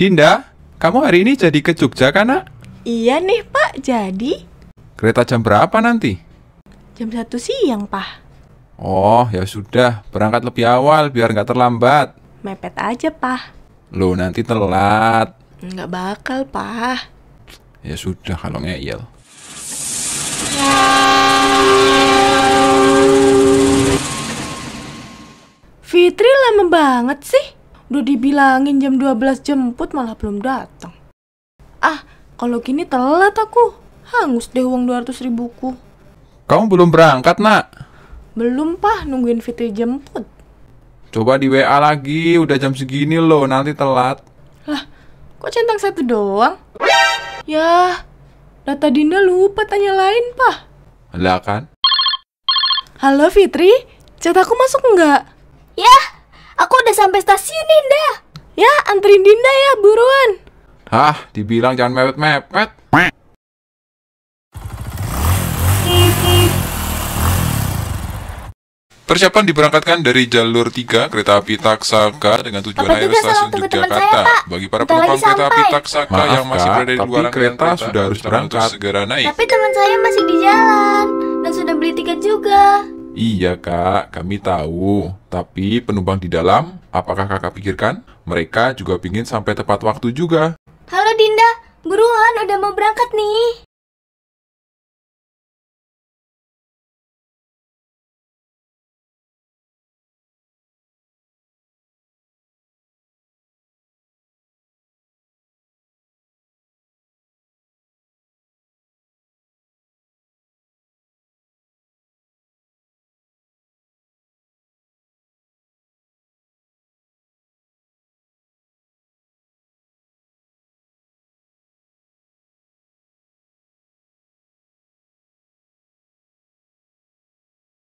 Dinda, kamu hari ini jadi ke Jogja kan, nak? Iya nih, Pak. Jadi? Kereta jam berapa nanti? Jam 1 siang, Pak. Oh, ya sudah. Berangkat lebih awal biar nggak terlambat. Mepet aja, Pak. Loh, nanti telat. Nggak bakal, Pak. Ya sudah, kalau ngeyel. Fitri lama banget sih. Udah dibilangin jam 12 jemput malah belum datang. Ah, kalau gini telat aku. Hangus deh uang 200 ribuku. Kamu belum berangkat, nak? Belum, pah Nungguin Fitri jemput. Coba di WA lagi, udah jam segini loh, nanti telat. Lah, kok centang satu doang? Ya, data Dinda lupa tanya lain, pah? Lah kan? Halo Fitri, Cetaku masuk nggak? Yah, Stasiun Dinda. Ya, anterin Dinda ya, buruan. Hah, dibilang jangan mepet-mepet. Persiapan diberangkatkan dari jalur 3 kereta api Taksaka dengan tujuan air stasiun Yogyakarta. Bagi para penumpang kereta api Taksaka Maaf, yang masih berada di luar kereta, kereta sudah harus berangkat segera naik. Tapi teman saya masih di jalan dan sudah beli tiket juga. Iya kak, kami tahu. Tapi penumpang di dalam, apakah kakak pikirkan? Mereka juga pingin sampai tepat waktu juga. Halo Dinda, buruan udah mau berangkat nih.